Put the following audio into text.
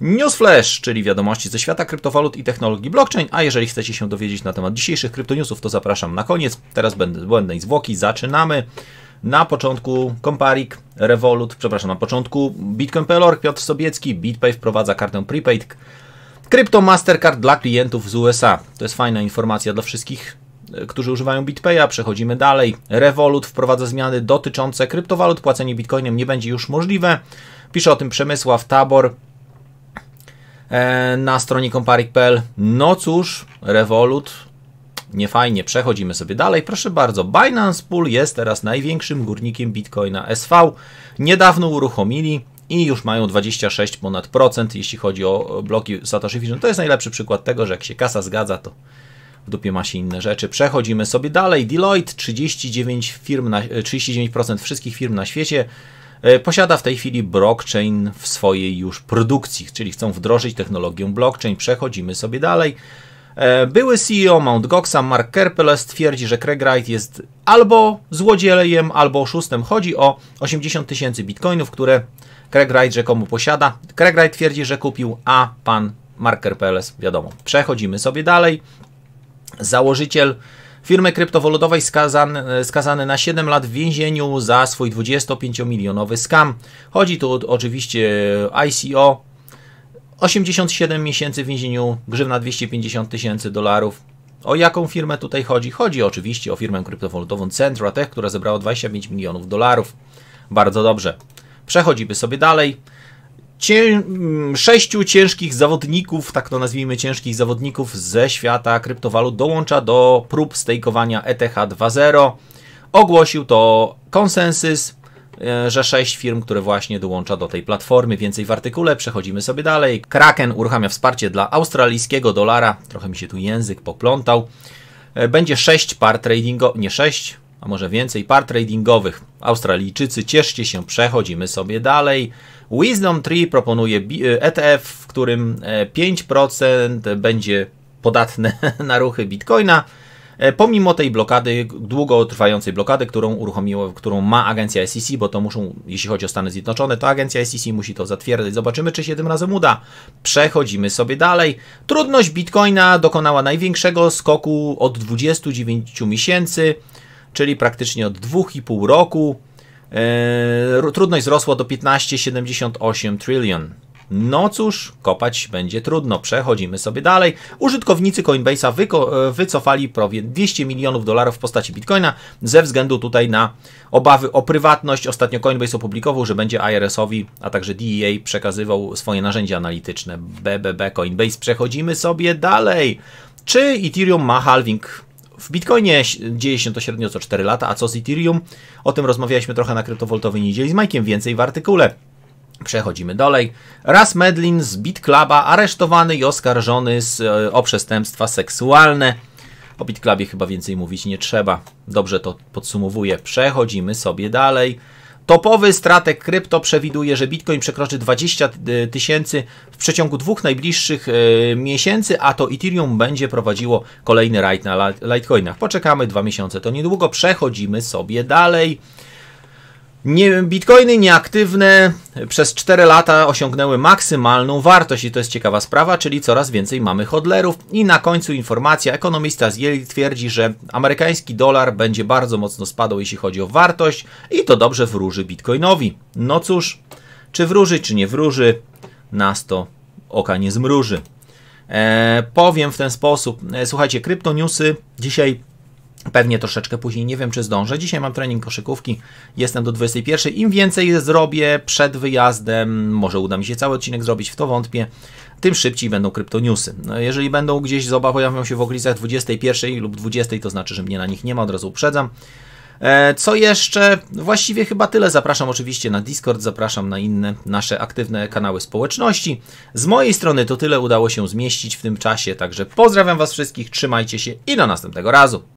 Newsflash, czyli wiadomości ze świata kryptowalut i technologii blockchain. A jeżeli chcecie się dowiedzieć na temat dzisiejszych kryptoniusów, to zapraszam na koniec. Teraz będę błędnej zwłoki. Zaczynamy. Na początku Comparik, Revolut, przepraszam, na początku Bitcoin Pelor, Piotr Sobiecki, BitPay wprowadza kartę prepaid. Krypto Mastercard dla klientów z USA. To jest fajna informacja dla wszystkich, e, którzy używają BitPaya. Przechodzimy dalej. Revolut wprowadza zmiany dotyczące kryptowalut. Płacenie bitcoinem nie będzie już możliwe. Pisze o tym Przemysław Tabor. E, na stronie komparik.pl. No cóż, Revolut, nie fajnie, przechodzimy sobie dalej. Proszę bardzo, Binance Pool jest teraz największym górnikiem Bitcoina SV. Niedawno uruchomili i już mają 26 ponad procent, jeśli chodzi o bloki Satoshi Vision. No to jest najlepszy przykład tego, że jak się kasa zgadza, to w dupie ma się inne rzeczy. Przechodzimy sobie dalej. Deloitte 39 firm na, 39% wszystkich firm na świecie E, posiada w tej chwili blockchain w swojej już produkcji, czyli chcą wdrożyć technologię blockchain. Przechodzimy sobie dalej. E, były CEO Mount Goxa Mark Kerpel twierdzi, że Craig Wright jest albo złodziejem, albo oszustem. Chodzi o 80 tysięcy bitcoinów, które Craig Wright rzekomo posiada. Craig Wright twierdzi, że kupił, a pan Mark Kerpeles, wiadomo. Przechodzimy sobie dalej. Założyciel firmy kryptowalutowej skazany, skazany na 7 lat w więzieniu za swój 25-milionowy skam. Chodzi tu oczywiście ICO, 87 miesięcy w więzieniu, grzywna 250 tysięcy dolarów. O jaką firmę tutaj chodzi? Chodzi oczywiście o firmę kryptowalutową Centratech, która zebrała 25 milionów dolarów. Bardzo dobrze. Przechodzimy sobie dalej cię, mm, sześciu ciężkich zawodników, tak to nazwijmy ciężkich zawodników ze świata kryptowalut dołącza do prób stejkowania ETH 2.0. Ogłosił to konsensus, e, że sześć firm, które właśnie dołącza do tej platformy. Więcej w artykule, przechodzimy sobie dalej. Kraken uruchamia wsparcie dla australijskiego dolara. Trochę mi się tu język poplątał. E, będzie sześć par tradingowych, nie sześć, a może więcej par tradingowych. Australijczycy, cieszcie się, przechodzimy sobie dalej. Wisdom Tree proponuje ETF, e w którym 5% e, będzie podatne na ruchy bitcoina, e, pomimo tej blokady, długotrwającej blokady, którą uruchomiła, którą ma agencja SEC, bo to muszą, jeśli chodzi o Stany Zjednoczone, to agencja SEC musi to zatwierdzić. Zobaczymy, czy się tym razem uda. Przechodzimy sobie dalej. Trudność bitcoina dokonała największego skoku od 29 miesięcy czyli praktycznie od 2,5 roku. E, trudność wzrosła do 15,78 trillion. No cóż, kopać będzie trudno, przechodzimy sobie dalej. Użytkownicy Coinbase'a wyko- e, wycofali prawie 200 milionów dolarów w postaci bitcoina ze względu tutaj na obawy o prywatność. Ostatnio Coinbase opublikował, że będzie IRS-owi, a także DEA przekazywał swoje narzędzia analityczne. BBB Coinbase, przechodzimy sobie dalej. Czy Ethereum ma halving? W Bitcoinie dzieje się to średnio co 4 lata, a co z Ethereum? O tym rozmawialiśmy trochę na kryptowoltowej niedzieli z Majkiem, więcej w artykule. Przechodzimy dalej. Raz Medlin z BitClub'a aresztowany i oskarżony z, e, o przestępstwa seksualne. O BitClubie chyba więcej mówić nie trzeba. Dobrze to podsumowuję. Przechodzimy sobie dalej. Topowy stratek krypto przewiduje, że Bitcoin przekroczy 20 e, tysięcy w przeciągu dwóch najbliższych e, miesięcy, a to Ethereum będzie prowadziło kolejny rajd na Litecoinach. Poczekamy dwa miesiące, to niedługo przechodzimy sobie dalej. Nie, bitcoiny nieaktywne przez 4 lata osiągnęły maksymalną wartość i to jest ciekawa sprawa, czyli coraz więcej mamy hodlerów. I na końcu informacja, ekonomista z Yale twierdzi, że amerykański dolar będzie bardzo mocno spadał jeśli chodzi o wartość i to dobrze wróży bitcoinowi. No cóż, czy wróży, czy nie wróży, nas to oka nie zmruży. Eee, powiem w ten sposób, e, słuchajcie, kryptoniusy dzisiaj Pewnie troszeczkę później, nie wiem czy zdążę. Dzisiaj mam trening koszykówki, jestem do 21. Im więcej zrobię przed wyjazdem, może uda mi się cały odcinek zrobić, w to wątpię, tym szybciej będą kryptoniusy. No, jeżeli będą gdzieś, pojawią się w okolicach 21 lub 20, to znaczy, że mnie na nich nie ma, od razu uprzedzam. E, co jeszcze? Właściwie chyba tyle. Zapraszam oczywiście na Discord, zapraszam na inne nasze aktywne kanały społeczności. Z mojej strony to tyle udało się zmieścić w tym czasie, także pozdrawiam Was wszystkich, trzymajcie się i do następnego razu.